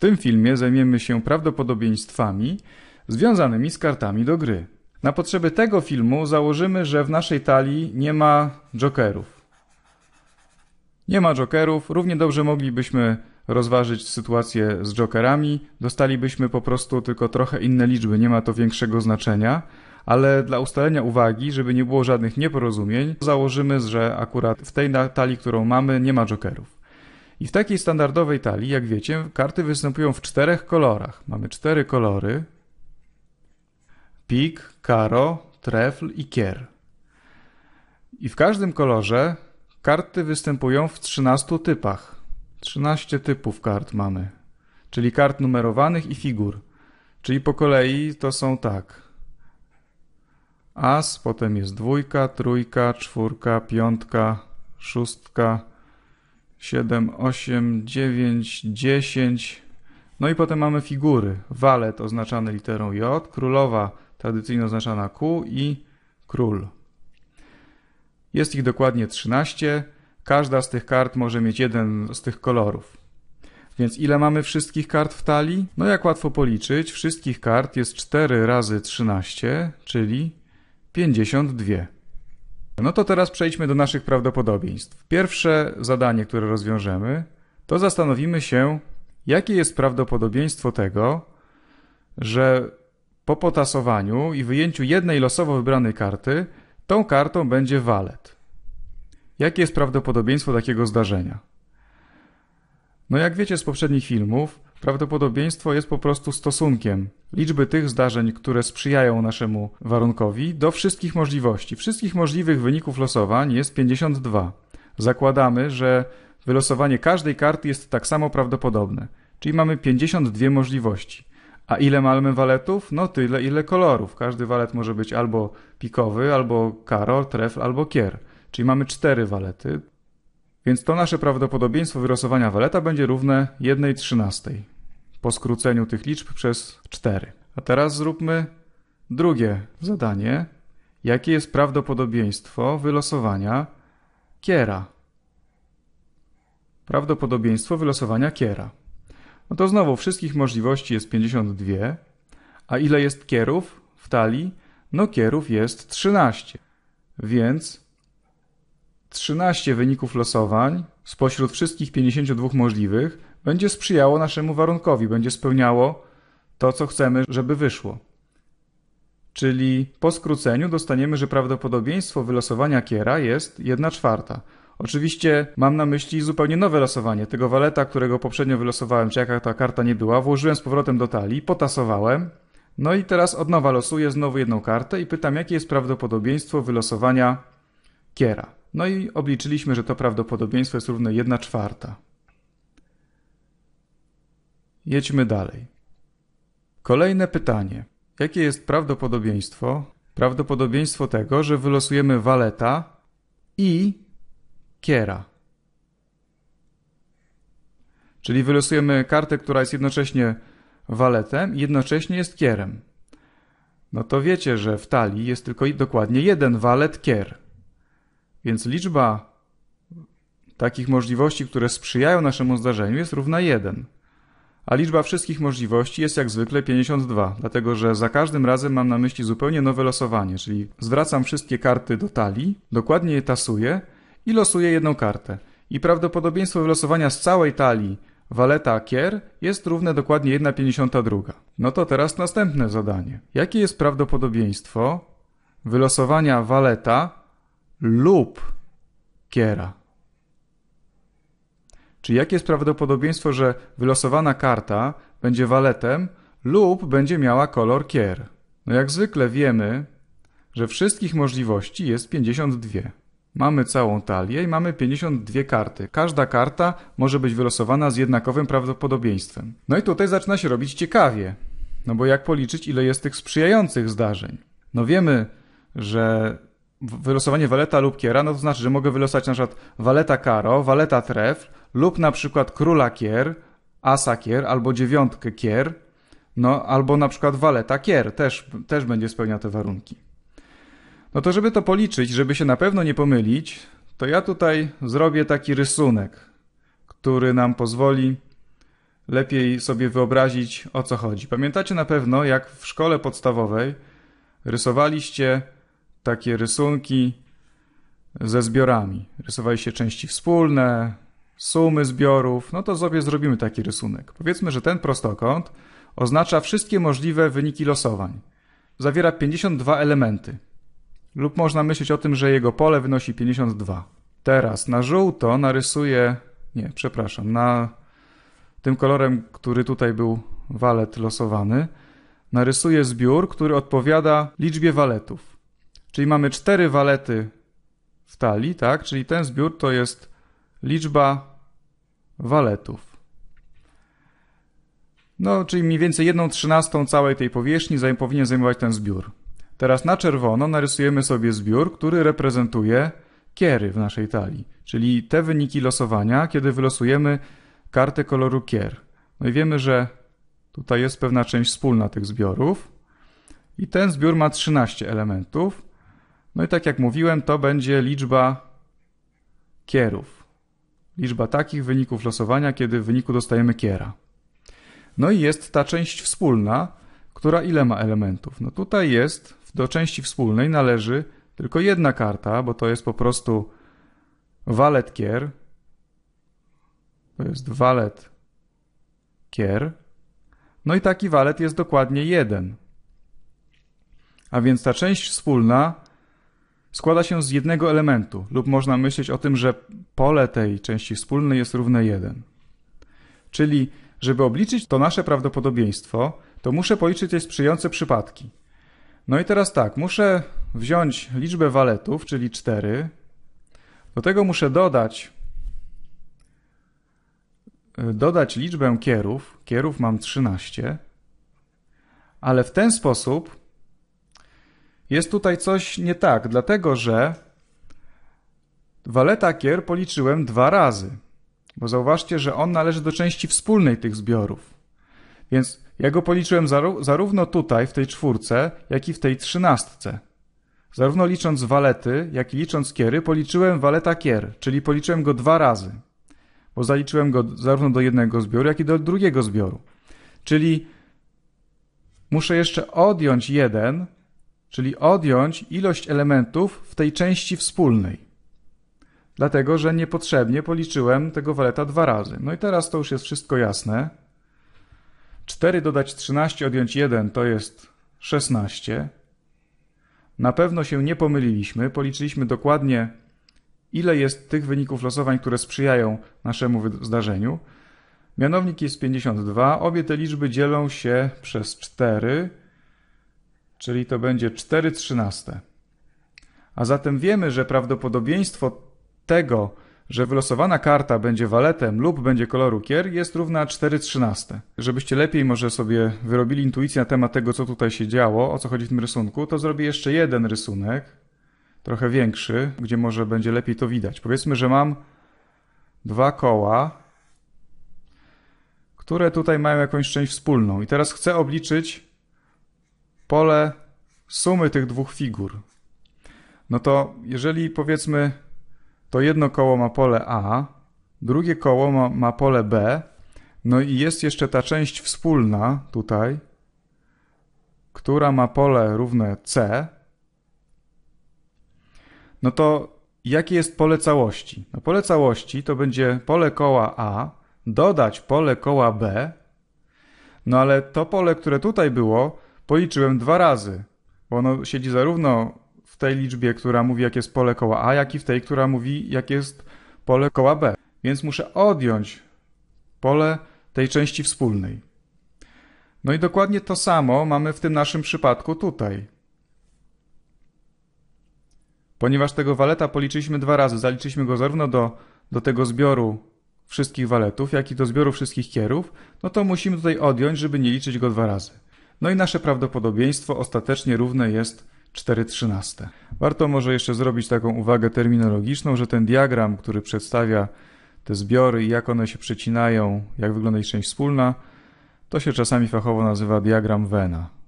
tym filmie zajmiemy się prawdopodobieństwami związanymi z kartami do gry. Na potrzeby tego filmu założymy, że w naszej talii nie ma jokerów. Nie ma jokerów, równie dobrze moglibyśmy rozważyć sytuację z jokerami, dostalibyśmy po prostu tylko trochę inne liczby, nie ma to większego znaczenia, ale dla ustalenia uwagi, żeby nie było żadnych nieporozumień, założymy, że akurat w tej talii, którą mamy, nie ma jokerów. I w takiej standardowej talii, jak wiecie, karty występują w czterech kolorach. Mamy cztery kolory. Pik, karo, trefl i kier. I w każdym kolorze karty występują w 13 typach. 13 typów kart mamy, czyli kart numerowanych i figur. Czyli po kolei to są tak. As, potem jest dwójka, trójka, czwórka, piątka, szóstka, 7, 8, 9, 10. No i potem mamy figury. Walet oznaczany literą J, królowa tradycyjnie oznaczana Q i król. Jest ich dokładnie 13. Każda z tych kart może mieć jeden z tych kolorów. Więc ile mamy wszystkich kart w talii? No jak łatwo policzyć, wszystkich kart jest 4 razy 13, czyli 52. No to teraz przejdźmy do naszych prawdopodobieństw. Pierwsze zadanie, które rozwiążemy, to zastanowimy się, jakie jest prawdopodobieństwo tego, że po potasowaniu i wyjęciu jednej losowo wybranej karty, tą kartą będzie walet. Jakie jest prawdopodobieństwo takiego zdarzenia? No jak wiecie z poprzednich filmów, Prawdopodobieństwo jest po prostu stosunkiem liczby tych zdarzeń, które sprzyjają naszemu warunkowi, do wszystkich możliwości. Wszystkich możliwych wyników losowań jest 52. Zakładamy, że wylosowanie każdej karty jest tak samo prawdopodobne, czyli mamy 52 możliwości. A ile mamy waletów? No tyle, ile kolorów. Każdy walet może być albo pikowy, albo karol, tref, albo kier. Czyli mamy cztery walety, więc to nasze prawdopodobieństwo wylosowania waleta będzie równe 1 trzynastej po skróceniu tych liczb przez 4. A teraz zróbmy drugie zadanie. Jakie jest prawdopodobieństwo wylosowania kiera? Prawdopodobieństwo wylosowania kiera. No to znowu wszystkich możliwości jest 52, a ile jest kierów w talii? No kierów jest 13. Więc 13 wyników losowań spośród wszystkich 52 możliwych będzie sprzyjało naszemu warunkowi, będzie spełniało to, co chcemy, żeby wyszło. Czyli po skróceniu dostaniemy, że prawdopodobieństwo wylosowania kiera jest 1 czwarta. Oczywiście mam na myśli zupełnie nowe losowanie. Tego waleta, którego poprzednio wylosowałem, czy jaka ta karta nie była, włożyłem z powrotem do talii, potasowałem. No i teraz od nowa losuję znowu jedną kartę i pytam, jakie jest prawdopodobieństwo wylosowania kiera. No i obliczyliśmy, że to prawdopodobieństwo jest równe 1 czwarta. Jedźmy dalej. Kolejne pytanie. Jakie jest prawdopodobieństwo? Prawdopodobieństwo tego, że wylosujemy waleta i kiera. Czyli wylosujemy kartę, która jest jednocześnie waletem i jednocześnie jest kierem. No to wiecie, że w talii jest tylko dokładnie jeden walet kier. Więc liczba takich możliwości, które sprzyjają naszemu zdarzeniu, jest równa 1. A liczba wszystkich możliwości jest jak zwykle 52, dlatego że za każdym razem mam na myśli zupełnie nowe losowanie, czyli zwracam wszystkie karty do talii, dokładnie je tasuję i losuję jedną kartę. I prawdopodobieństwo wylosowania z całej talii waleta kier jest równe dokładnie 1,52. No to teraz następne zadanie. Jakie jest prawdopodobieństwo wylosowania waleta lub kiera. Czy jakie jest prawdopodobieństwo, że wylosowana karta będzie waletem lub będzie miała kolor kier? No jak zwykle wiemy, że wszystkich możliwości jest 52. Mamy całą talię i mamy 52 karty. Każda karta może być wylosowana z jednakowym prawdopodobieństwem. No i tutaj zaczyna się robić ciekawie. No bo jak policzyć, ile jest tych sprzyjających zdarzeń? No wiemy, że wylosowanie waleta lub kiera, no to znaczy, że mogę wylosować na przykład waleta karo, waleta tref lub na przykład króla kier, asa kier albo dziewiątkę kier, no albo na przykład waleta kier też, też będzie spełniał te warunki. No to żeby to policzyć, żeby się na pewno nie pomylić, to ja tutaj zrobię taki rysunek, który nam pozwoli lepiej sobie wyobrazić o co chodzi. Pamiętacie na pewno, jak w szkole podstawowej rysowaliście takie rysunki ze zbiorami. Rysowali się części wspólne, sumy zbiorów, no to sobie zrobimy taki rysunek. Powiedzmy, że ten prostokąt oznacza wszystkie możliwe wyniki losowań. Zawiera 52 elementy. Lub można myśleć o tym, że jego pole wynosi 52. Teraz na żółto narysuję, nie, przepraszam, na tym kolorem, który tutaj był walet losowany, narysuję zbiór, który odpowiada liczbie waletów. Czyli mamy cztery walety w talii, tak? Czyli ten zbiór to jest liczba waletów. No, czyli mniej więcej jedną trzynastą całej tej powierzchni powinien zajmować ten zbiór. Teraz na czerwono narysujemy sobie zbiór, który reprezentuje kiery w naszej talii, czyli te wyniki losowania, kiedy wylosujemy kartę koloru kier. No i wiemy, że tutaj jest pewna część wspólna tych zbiorów i ten zbiór ma 13 elementów. No i tak jak mówiłem, to będzie liczba kierów. Liczba takich wyników losowania, kiedy w wyniku dostajemy kiera. No i jest ta część wspólna, która ile ma elementów? No tutaj jest, do części wspólnej należy tylko jedna karta, bo to jest po prostu walet kier. To jest walet kier. No i taki walet jest dokładnie jeden. A więc ta część wspólna składa się z jednego elementu, lub można myśleć o tym, że pole tej części wspólnej jest równe 1. Czyli, żeby obliczyć to nasze prawdopodobieństwo, to muszę policzyć te sprzyjające przypadki. No i teraz tak, muszę wziąć liczbę waletów, czyli 4. Do tego muszę dodać y, dodać liczbę kierów. Kierów mam 13. Ale w ten sposób jest tutaj coś nie tak, dlatego że waleta kier policzyłem dwa razy. Bo zauważcie, że on należy do części wspólnej tych zbiorów. Więc ja go policzyłem zarówno tutaj, w tej czwórce, jak i w tej trzynastce. Zarówno licząc walety, jak i licząc kiery, policzyłem waleta kier, czyli policzyłem go dwa razy. Bo zaliczyłem go zarówno do jednego zbioru, jak i do drugiego zbioru. Czyli muszę jeszcze odjąć jeden, czyli odjąć ilość elementów w tej części wspólnej. Dlatego, że niepotrzebnie policzyłem tego waleta dwa razy. No i teraz to już jest wszystko jasne. 4 dodać 13, odjąć 1 to jest 16. Na pewno się nie pomyliliśmy, policzyliśmy dokładnie, ile jest tych wyników losowań, które sprzyjają naszemu zdarzeniu. Mianownik jest 52, obie te liczby dzielą się przez 4, czyli to będzie 4,13. trzynaste. A zatem wiemy, że prawdopodobieństwo tego, że wylosowana karta będzie waletem lub będzie koloru kier jest równa 4,13. trzynaste. Żebyście lepiej może sobie wyrobili intuicję na temat tego, co tutaj się działo, o co chodzi w tym rysunku, to zrobię jeszcze jeden rysunek, trochę większy, gdzie może będzie lepiej to widać. Powiedzmy, że mam dwa koła, które tutaj mają jakąś część wspólną i teraz chcę obliczyć pole sumy tych dwóch figur. No to jeżeli powiedzmy to jedno koło ma pole A, drugie koło ma, ma pole B, no i jest jeszcze ta część wspólna tutaj, która ma pole równe C, no to jakie jest pole całości? No pole całości to będzie pole koła A dodać pole koła B, no ale to pole, które tutaj było, policzyłem dwa razy, bo ono siedzi zarówno w tej liczbie, która mówi, jakie jest pole koła A, jak i w tej, która mówi, jakie jest pole koła B. Więc muszę odjąć pole tej części wspólnej. No i dokładnie to samo mamy w tym naszym przypadku tutaj. Ponieważ tego waleta policzyliśmy dwa razy, zaliczyliśmy go zarówno do, do tego zbioru wszystkich waletów, jak i do zbioru wszystkich kierów, no to musimy tutaj odjąć, żeby nie liczyć go dwa razy. No i nasze prawdopodobieństwo ostatecznie równe jest 4 Warto może jeszcze zrobić taką uwagę terminologiczną, że ten diagram, który przedstawia te zbiory i jak one się przecinają, jak wygląda ich część wspólna, to się czasami fachowo nazywa diagram Wena.